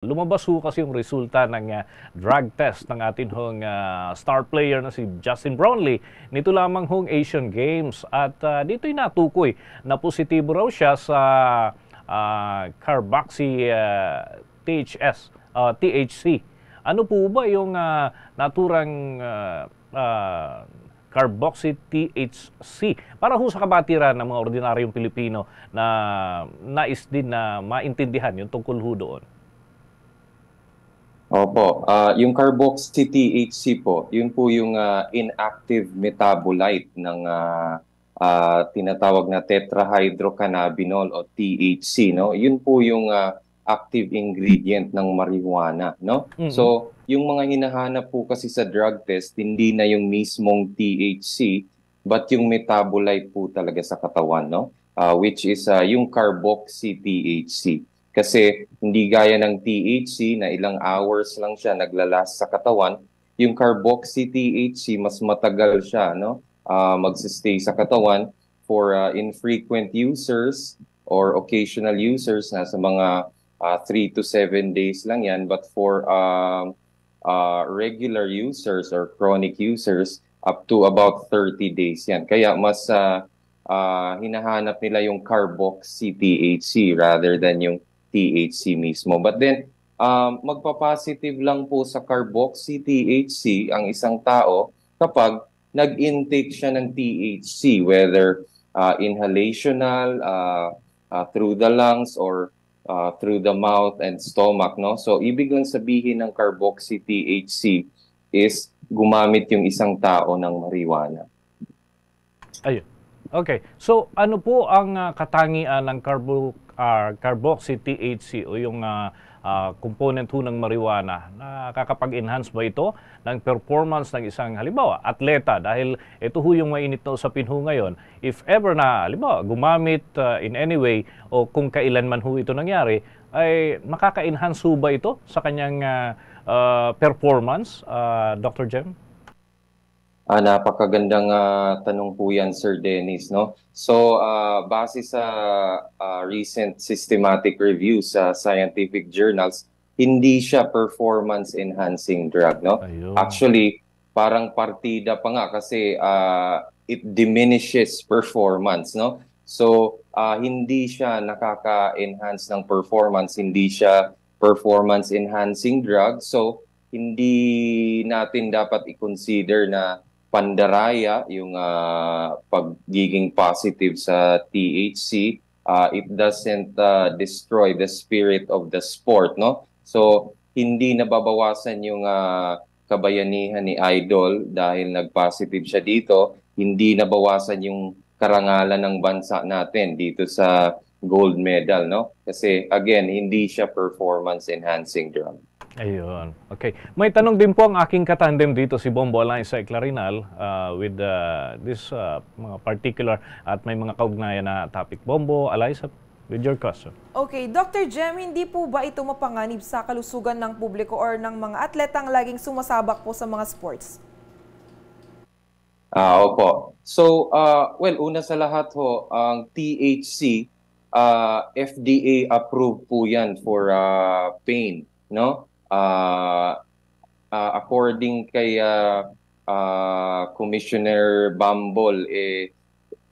Lumabas ho kasi yung resulta ng uh, drug test ng atin hong uh, star player na si Justin Brownlee. Nito lamang hong Asian Games at uh, ah, ay natukoy na positibo raw siya sa uh, carboxy uh, THS, uh, THC. Ano po ba yung uh, naturang uh, uh, carboxy THC para ho sa kabatiran ng mga ordinaryong Pilipino na nais din na maintindihan yung tungkol ho doon? Opo. Uh, yung carboxy THC po, yun po yung uh, inactive metabolite ng uh, uh, tinatawag na tetrahydrocannabinol o THC, no? Yun po yung uh, active ingredient ng marijuana, no? Mm-hmm. So, yung mga hinahanap po kasi sa drug test, hindi na yung mismong THC, but yung metabolite po talaga sa katawan, no? Uh, which is uh, yung carboxy THC. Kasi hindi gaya ng THC na ilang hours lang siya naglalas sa katawan, yung carboxy THC mas matagal siya, no? Uh, magsistay sa katawan for uh, infrequent users or occasional users sa mga 3 uh, ah, to 7 days lang yan but for uh, uh, regular users or chronic users up to about 30 days yan. Kaya mas uh, uh, hinahanap nila yung carboxy THC rather than yung THC mismo. But then, um, magpa-positive lang po sa carboxy THC ang isang tao kapag nag-intake siya ng THC, whether uh, inhalational, uh, uh, through the lungs, or uh, through the mouth and stomach. No? So, ibig lang sabihin ng carboxy THC is gumamit yung isang tao ng marijuana. Ayun. Okay. So, ano po ang uh, katangian ng carbo CTHR, ah, carboxy-THC o yung uh, uh, component ng marijuana. Nakakapag-enhance ba ito ng performance ng isang halimbawa atleta dahil ito ho yung mainit sa pinho ngayon. If ever na halimbawa gumamit uh, in any way o kung kailan man ho ito nangyari ay makaka-enhance ho ba ito sa kanyang uh, uh, performance, uh, Dr. Jem? Ah, napakagandang uh, tanong po yan, Sir Dennis. No? So, uh, base sa uh, recent systematic review sa scientific journals, hindi siya performance-enhancing drug. No? Actually, parang partida pa nga kasi uh, it diminishes performance. No? So, uh, hindi siya nakaka-enhance ng performance. Hindi siya performance-enhancing drug. So, hindi natin dapat i-consider na pandaraya, yung uh, pagiging positive sa THC, uh, ah, it doesn't uh, destroy the spirit of the sport, no? So, hindi nababawasan yung uh, kabayanihan ni Idol dahil nagpositive siya dito, hindi nabawasan yung karangalan ng bansa natin dito sa gold medal, no? Kasi again, hindi siya performance enhancing drug. Ayun. Okay. May tanong din po ang aking katandem dito si Bombo Alonso Clarinal uh, with uh, this uh, mga particular at may mga kaugnayan na topic. Bombo, Alisa, with your question. Okay. Dr. Jem, hindi po ba ito mapanganib sa kalusugan ng publiko or ng mga atletang laging sumasabak po sa mga sports? Ah, uh, opo. So, uh, well, una sa lahat ho, ang THC, uh, ah, FDA approved po yan for uh, pain, no? uh, uh, according kay uh, uh, Commissioner Bumble, eh,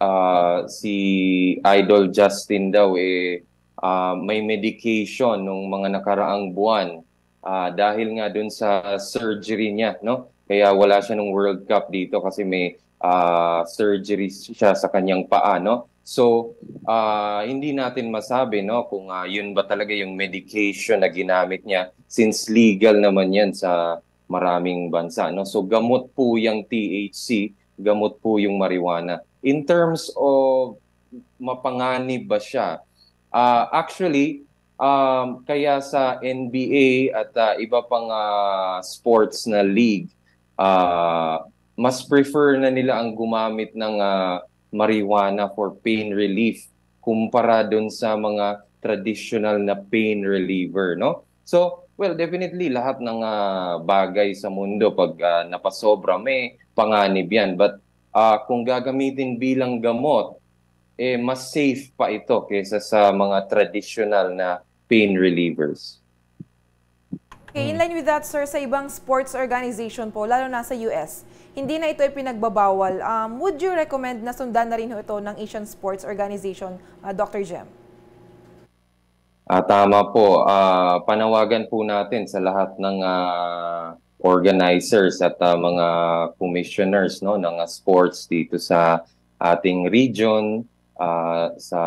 uh, si Idol Justin daw, eh, uh, may medication nung mga nakaraang buwan uh, dahil nga dun sa surgery niya, no? Kaya wala siya nung World Cup dito kasi may uh, ah, surgery siya sa kanyang paa, no? So, uh, hindi natin masabi no kung uh, yun ba talaga yung medication na ginamit niya since legal naman 'yan sa maraming bansa no. So, gamot po yung THC, gamot po yung marijuana. In terms of mapanganib ba siya? Uh, actually, um, kaya sa NBA at uh, iba pang uh, sports na league, uh, mas prefer na nila ang gumamit ng uh, marijuana for pain relief kumpara doon sa mga traditional na pain reliever, no? So, well, definitely lahat ng uh, bagay sa mundo pag uh, napasobra may panganib yan. But uh, kung gagamitin bilang gamot, eh mas safe pa ito kaysa sa mga traditional na pain relievers. Okay, in mm. line with that, sir, sa ibang sports organization po, lalo na sa US, hindi na ito ay pinagbabawal. Um, would you recommend na sundan na rin ito ng Asian Sports Organization, uh, Dr. Jem? Uh, tama po. Uh, panawagan po natin sa lahat ng uh, organizers at uh, mga commissioners no ng uh, sports dito sa ating region, uh, sa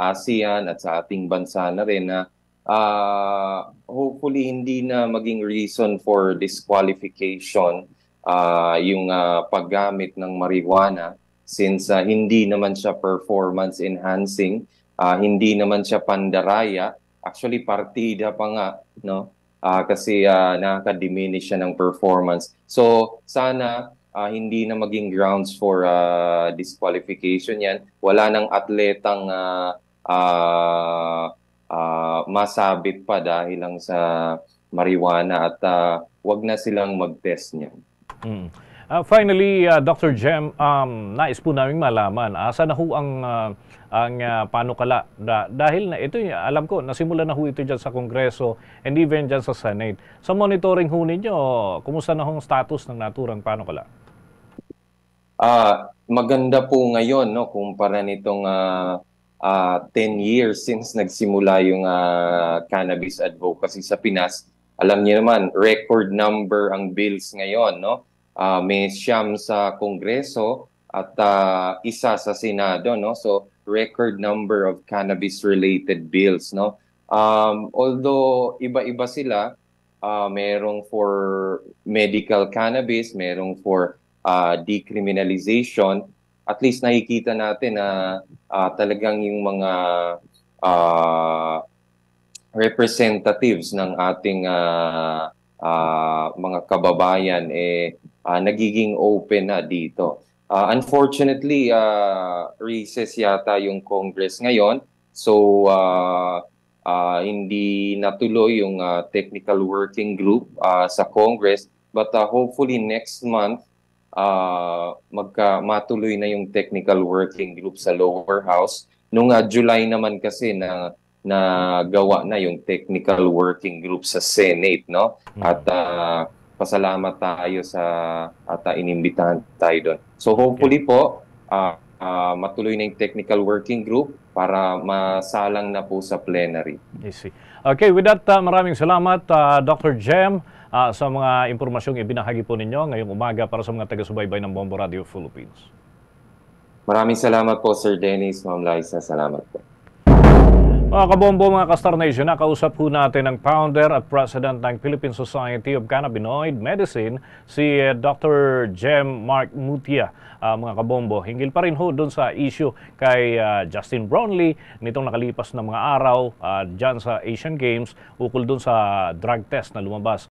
ASEAN at sa ating bansa na rin na uh, hopefully hindi na maging reason for disqualification uh, yung uh, paggamit ng marijuana since uh, hindi naman siya performance enhancing, uh, hindi naman siya pandaraya, actually partida pa nga, no? Uh, kasi uh, nakaka-diminish siya ng performance. So sana uh, hindi na maging grounds for uh, disqualification yan. Wala nang atletang uh, uh, masabit pa dahil lang sa marijuana at uh, wag na silang mag-test niyan. Mm. Uh, finally, uh, ah, Dr. Jem, um, nais po namin malaman, asa na ho ang, uh, ang uh, panukala? Da, dahil na ito, eh, alam ko, nasimula na ho ito dyan sa Kongreso and even dyan sa Senate. Sa monitoring ho ninyo, kumusta na ang status ng naturang panukala? Uh, maganda po ngayon no, kumpara nitong uh, uh, ah, 10 years since nagsimula yung uh, cannabis advocacy sa Pinas. Alam niyo naman, record number ang bills ngayon, no? Uh, may siyam sa Kongreso at uh, isa sa Senado, no? So, record number of cannabis-related bills, no? Um, although iba-iba sila, uh, merong for medical cannabis, merong for uh, decriminalization, at least nakikita natin na uh, talagang yung mga uh, representatives ng ating uh, uh, mga kababayan eh uh, nagiging open na dito. Uh, unfortunately, uh, recess yata yung Congress ngayon. So, uh, uh, hindi natuloy yung uh, technical working group uh, sa Congress. But uh, hopefully next month, uh, magka, matuloy na yung technical working group sa lower house. Noong uh, ah, July naman kasi na na gawa na yung technical working group sa Senate, no? Mm. At uh, pasalamat tayo sa at uh, inimbitahan tayo doon. So hopefully po uh, uh, matuloy na yung technical working group para masalang na po sa plenary. I see. Okay, with that, uh, maraming salamat, uh, Dr. Jem uh, sa mga impormasyong ibinahagi po ninyo ngayong umaga para sa mga taga-subaybay ng Bombo Radio Philippines. Maraming salamat po Sir Dennis, Ma'am Liza, salamat po. Mga kabombo, mga kastar Nation, nakausap po natin ang founder at president ng Philippine Society of Cannabinoid Medicine, si eh, Dr. Jem Mark Mutia. Uh, mga kabombo, hinggil pa rin ho doon sa issue kay uh, Justin Brownlee nitong nakalipas na mga araw uh, dyan sa Asian Games ukol doon sa drug test na lumabas